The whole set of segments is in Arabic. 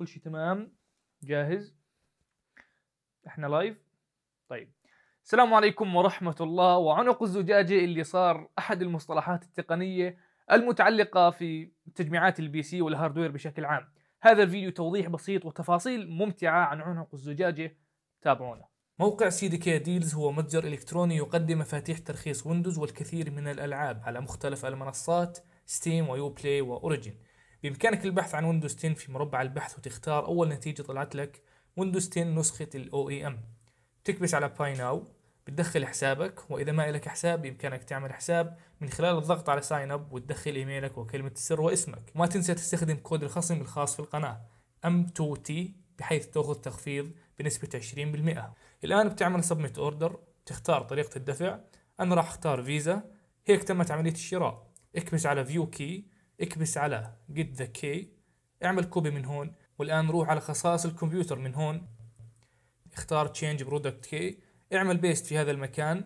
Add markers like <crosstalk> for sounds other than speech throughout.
كل شيء تمام جاهز احنا لايف طيب السلام عليكم ورحمة الله وعنق الزجاجة اللي صار أحد المصطلحات التقنية المتعلقة في تجميعات البي سي والهاردوير بشكل عام هذا الفيديو توضيح بسيط وتفاصيل ممتعة عن عنق الزجاجة تابعونا موقع سي دي كي ديلز هو متجر إلكتروني يقدم مفاتيح ترخيص ويندوز والكثير من الألعاب على مختلف المنصات ستيم ويو بلاي وأوريجين بإمكانك البحث عن ويندوز 10 في مربع البحث وتختار أول نتيجة طلعت لك ويندوز 10 نسخة الاو اي ام تكبس على باي ناو بتدخل حسابك وإذا ما إلك حساب بإمكانك تعمل حساب من خلال الضغط على ساين أب وتدخل إيميلك وكلمة السر واسمك وما تنسى تستخدم كود الخصم الخاص في القناة M2T بحيث تأخذ تخفيض بنسبة 20% الآن بتعمل سبميت أوردر تختار طريقة الدفع أنا راح أختار فيزا هيك تمت عملية الشراء اكبس على فيو كي اكبس على get the key اعمل كوبي من هون والآن روح على خصائص الكمبيوتر من هون اختار change product key اعمل بيست في هذا المكان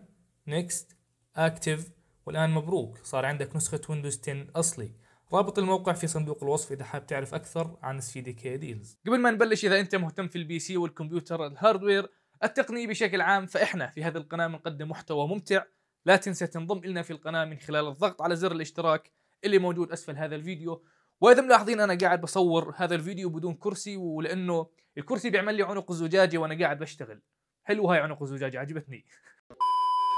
next active والآن مبروك صار عندك نسخة ويندوز 10 أصلي رابط الموقع في صندوق الوصف اذا حاب تعرف اكثر عن السي دي كي ديلز. قبل ما نبلش اذا انت مهتم في البي سي والكمبيوتر الهاردوير التقنيه بشكل عام فاحنا في هذه القناه بنقدم محتوى ممتع لا تنسى تنضم النا في القناه من خلال الضغط على زر الاشتراك اللي موجود اسفل هذا الفيديو واذا ملاحظين انا قاعد بصور هذا الفيديو بدون كرسي ولانه الكرسي بيعمل لي عنق الزجاجه وانا قاعد بشتغل حلو هاي عنق الزجاجي عجبتني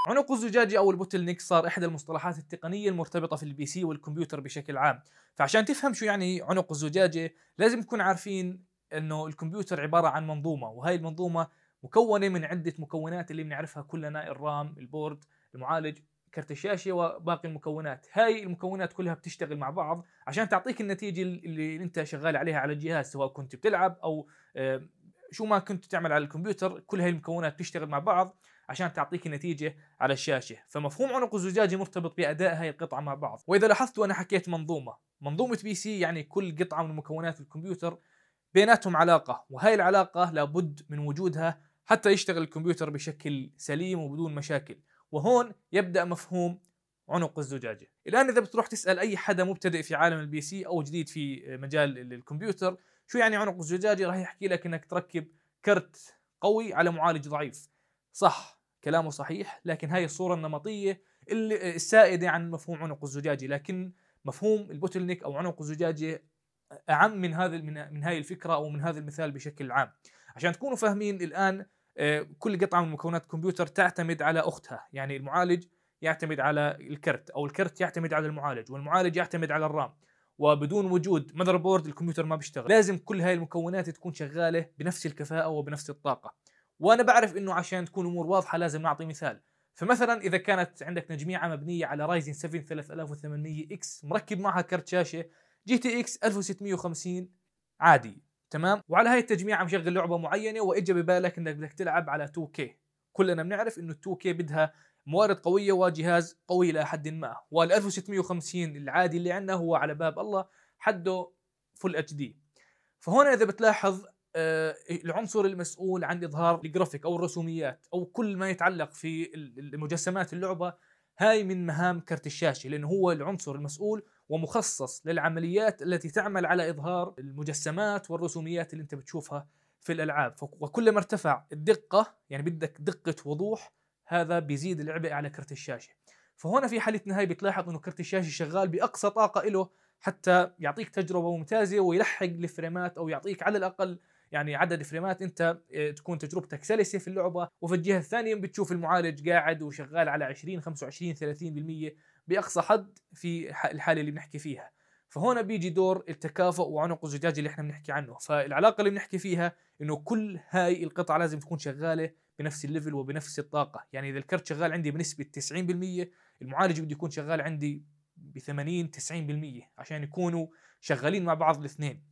عنق الزجاجي او البوتل نيك صار احدى المصطلحات التقنيه المرتبطه في البي سي والكمبيوتر بشكل عام فعشان تفهم شو يعني عنق الزجاجه لازم تكون عارفين انه الكمبيوتر عباره عن منظومه وهي المنظومه مكونه من عده مكونات اللي بنعرفها كلنا الرام البورد المعالج كرت الشاشه وباقي المكونات هاي المكونات كلها بتشتغل مع بعض عشان تعطيك النتيجه اللي انت شغال عليها على الجهاز سواء كنت بتلعب او آه، شو ما كنت تعمل على الكمبيوتر كل هاي المكونات بتشتغل مع بعض عشان تعطيك النتيجة على الشاشة فمفهوم عنق الزجاجي مرتبط بأداء هاي القطعة مع بعض وإذا لاحظتوا أنا حكيت منظومة منظومة بي سي يعني كل قطعة من مكونات الكمبيوتر بيناتهم علاقة وهاي العلاقة لابد من وجودها حتى يشتغل الكمبيوتر بشكل سليم وبدون مشاكل وهون يبدا مفهوم عنق الزجاجه الان اذا بتروح تسال اي حدا مبتدئ في عالم البي سي او جديد في مجال الكمبيوتر شو يعني عنق الزجاجه راح يحكي لك انك تركب كرت قوي على معالج ضعيف صح كلامه صحيح لكن هاي الصوره النمطيه السائده عن مفهوم عنق الزجاجه لكن مفهوم البوتلنيك او عنق الزجاجه اعم من هذا من هاي الفكره او من هذا المثال بشكل عام عشان تكونوا فاهمين الان آه، كل قطعه من مكونات الكمبيوتر تعتمد على اختها يعني المعالج يعتمد على الكرت او الكرت يعتمد على المعالج والمعالج يعتمد على الرام وبدون وجود ماذر بورد الكمبيوتر ما بيشتغل لازم كل هاي المكونات تكون شغاله بنفس الكفاءه وبنفس الطاقه وانا بعرف انه عشان تكون امور واضحه لازم نعطي مثال فمثلا اذا كانت عندك تجميعه مبنيه على رايزن 7 3800 اكس مركب معها كرت شاشه جي تي اكس 1650 عادي تمام وعلى هاي عم شغل لعبه معينه واجى ببالك انك بدك تلعب على 2K كلنا بنعرف انه 2K بدها موارد قويه وجهاز قوي الى حد ما وال 1650 العادي اللي عندنا هو على باب الله حده فل اتش دي فهون اذا بتلاحظ آه، العنصر المسؤول عن اظهار الجرافيك او الرسوميات او كل ما يتعلق في مجسمات اللعبه هاي من مهام كرت الشاشه لانه هو العنصر المسؤول ومخصص للعمليات التي تعمل على إظهار المجسمات والرسوميات اللي أنت بتشوفها في الألعاب وكلما ارتفع الدقة يعني بدك دقة وضوح هذا بيزيد العبء على كرت الشاشة فهنا في حالتنا نهايه بتلاحظ انه كرت الشاشه شغال باقصى طاقه له حتى يعطيك تجربه ممتازه ويلحق الفريمات او يعطيك على الاقل يعني عدد فريمات انت آه، تكون تجربتك سلسه في اللعبه وفي الجهه الثانيه بتشوف المعالج قاعد وشغال على 20 25 30% باقصى حد في الحاله اللي بنحكي فيها فهون بيجي دور التكافؤ وعنق الزجاج اللي احنا بنحكي عنه فالعلاقه اللي بنحكي فيها انه كل هاي القطعه لازم تكون شغاله بنفس الليفل وبنفس الطاقه يعني اذا الكرت شغال عندي بنسبه 90% المعالج بده يكون شغال عندي ب 80 90% عشان يكونوا شغالين مع بعض الاثنين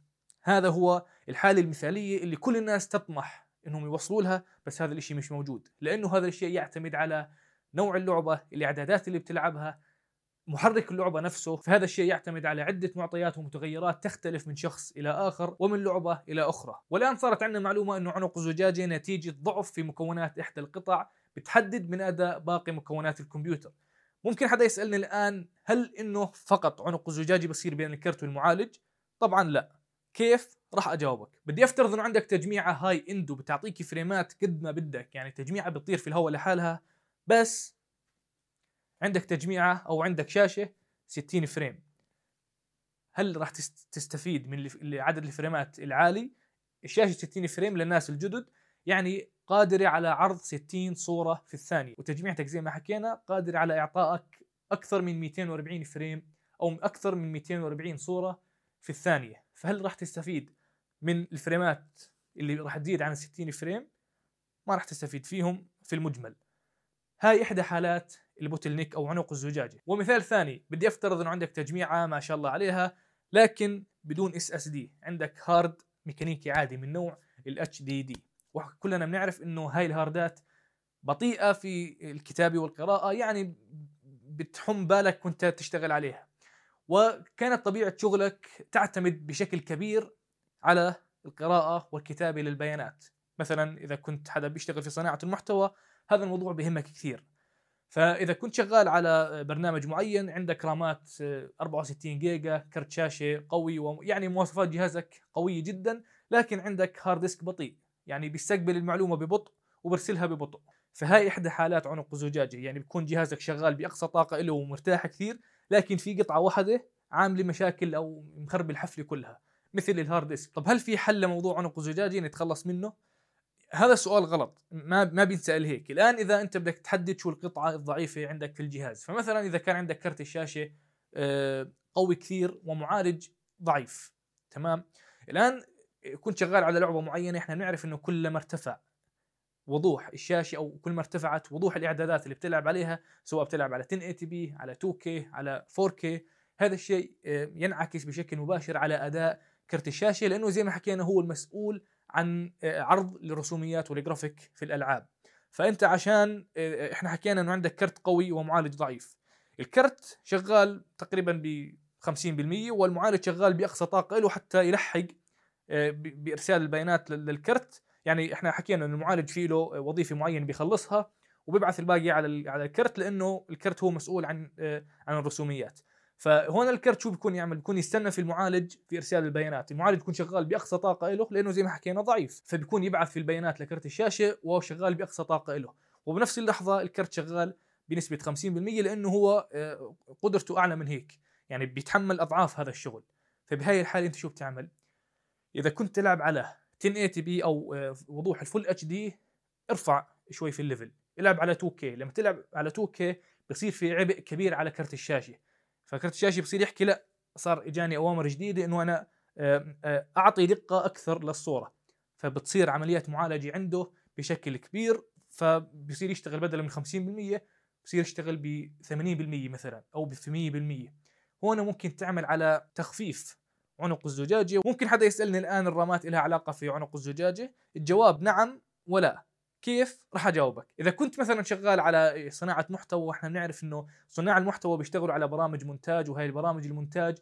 هذا هو الحاله المثاليه اللي كل الناس تطمح انهم يوصلوا لها بس هذا الشيء مش موجود لانه هذا الشيء يعتمد على نوع اللعبه الاعدادات اللي بتلعبها محرك اللعبة نفسه فهذا الشيء يعتمد على عدة معطيات ومتغيرات تختلف من شخص إلى آخر ومن لعبة إلى أخرى والآن صارت عندنا معلومة أنه عنق الزجاجة نتيجة ضعف في مكونات إحدى القطع بتحدد من أداء باقي مكونات الكمبيوتر ممكن حدا يسألني الآن هل أنه فقط عنق الزجاجة بصير بين الكرت والمعالج؟ طبعا لا كيف؟ راح اجاوبك بدي افترض انه عندك تجميعه هاي اندو وبتعطيك فريمات قد ما بدك يعني تجميعه بتطير في الهواء لحالها بس عندك تجميعه او عندك شاشه 60 فريم هل راح تستفيد من عدد الفريمات العالي الشاشه 60 فريم للناس الجدد يعني قادره على عرض 60 صوره في الثانيه وتجميعتك زي ما حكينا قادره على اعطائك اكثر من 240 فريم او اكثر من 240 صوره في الثانيه فهل راح تستفيد من الفريمات اللي راح تزيد عن 60 فريم ما راح تستفيد فيهم في المجمل هاي احدى حالات البوتل نيك او عنق الزجاجه ومثال ثاني بدي افترض انه عندك تجميعه ما شاء الله عليها لكن بدون اس اس دي عندك هارد ميكانيكي عادي من نوع الاتش دي دي وكلنا بنعرف انه هاي الهاردات بطيئه في الكتابه والقراءه يعني بتحم بالك وانت تشتغل عليها وكانت طبيعه شغلك تعتمد بشكل كبير على القراءه والكتابه للبيانات مثلا اذا كنت حدا بيشتغل في صناعه المحتوى هذا الموضوع بهمك كثير فاذا كنت شغال على برنامج معين عندك رامات 64 جيجا كرت شاشه قوي ويعني مواصفات جهازك قويه جدا لكن عندك هارد ديسك بطيء يعني بيستقبل المعلومه ببطء وبرسلها ببطء فهاي احدى حالات عنق الزجاجه يعني بيكون جهازك شغال باقصى طاقه له ومرتاح كثير لكن في قطعه واحده عامله مشاكل او مخرب الحفله كلها مثل الهارد ديسك طب هل في حل لموضوع عنق الزجاجه نتخلص منه هذا سؤال غلط ما ما بينسال هيك الان اذا انت بدك تحدد شو القطعه الضعيفه عندك في الجهاز فمثلا اذا كان عندك كرت الشاشه آه، قوي كثير ومعالج ضعيف تمام الان كنت شغال على لعبه معينه احنا بنعرف انه كلما ارتفع وضوح الشاشه او كل ما ارتفعت وضوح الاعدادات اللي بتلعب عليها سواء بتلعب على 1080 إيه بي على 2K على 4K هذا الشيء آه، ينعكس بشكل مباشر على اداء كرت الشاشه لانه زي ما حكينا هو المسؤول عن آه، عرض الرسوميات والجرافيك في الالعاب فانت عشان آه، آه، احنا حكينا انه عندك كرت قوي ومعالج ضعيف الكرت شغال تقريبا ب 50% والمعالج شغال باقصى طاقه له حتى يلحق بارسال البيانات للكرت يعني احنا حكينا انه المعالج فيه له وظيفه معينه بيخلصها وبيبعث الباقي على على الكرت لانه الكرت هو مسؤول عن عن الرسوميات فهون الكرت شو بيكون يعمل؟ بيكون يستنى في المعالج في ارسال البيانات، المعالج بيكون شغال باقصى طاقه له لانه زي ما حكينا ضعيف، فبيكون يبعث في البيانات لكرت الشاشه وهو شغال باقصى طاقه له، وبنفس اللحظه الكرت شغال بنسبه 50% لانه هو آه، قدرته اعلى من هيك، يعني بيتحمل اضعاف هذا الشغل، فبهي الحاله انت شو بتعمل؟ اذا كنت تلعب على 1080 بي او آه، وضوح الفول اتش دي ارفع شوي في الليفل، العب على 2K، لما تلعب على 2K بصير في عبء كبير على كرت الشاشه فكرت الشاشه بصير يحكي لا صار اجاني اوامر جديده انه انا آه، آه، اعطي دقه اكثر للصوره فبتصير عمليات معالجه عنده بشكل كبير فبصير يشتغل بدل من 50% بصير يشتغل ب 80% مثلا او ب 100% هون ممكن تعمل على تخفيف عنق الزجاجه ممكن حدا يسالني الان الرامات لها علاقه في عنق الزجاجه الجواب نعم ولا كيف راح اجاوبك اذا كنت مثلا شغال على إيه، صناعه محتوى واحنا بنعرف انه صناع المحتوى بيشتغلوا على برامج مونتاج وهي البرامج المونتاج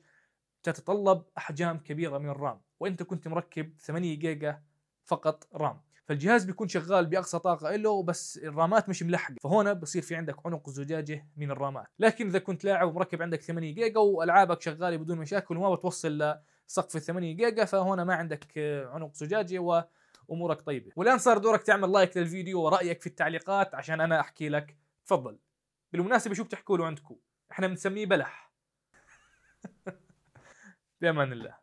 تتطلب احجام كبيره من الرام وانت كنت مركب 8 جيجا فقط رام فالجهاز بيكون شغال باقصى طاقه له بس الرامات مش ملحقه فهون بصير في عندك عنق زجاجه من الرامات لكن اذا كنت لاعب ومركب عندك 8 جيجا والعابك شغاله بدون مشاكل وما بتوصل لسقف ال 8 جيجا فهون ما عندك عنق زجاجه و امورك طيبه والان صار دورك تعمل لايك للفيديو ورايك في التعليقات عشان انا احكي لك تفضل بالمناسبه شو بتحكوا له عندكم احنا بنسميه بلح <laughs> بامان الله